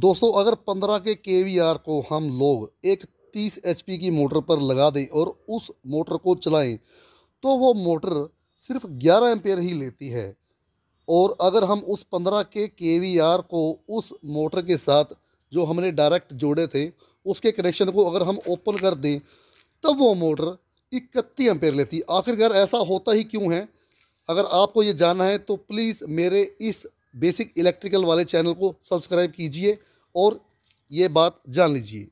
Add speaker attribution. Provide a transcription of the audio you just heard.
Speaker 1: दोस्तों अगर 15 के के को हम लोग एक 30 एच की मोटर पर लगा दें और उस मोटर को चलाएं तो वो मोटर सिर्फ 11 एम्पेयर ही लेती है और अगर हम उस 15 के के को उस मोटर के साथ जो हमने डायरेक्ट जोड़े थे उसके कनेक्शन को अगर हम ओपन कर दें तब वो मोटर इकतीस एम्पेयर लेती आखिरकार ऐसा होता ही क्यों है अगर आपको ये जानना है तो प्लीज़ मेरे इस बेसिक इलेक्ट्रिकल वाले चैनल को सब्सक्राइब कीजिए और ये बात जान लीजिए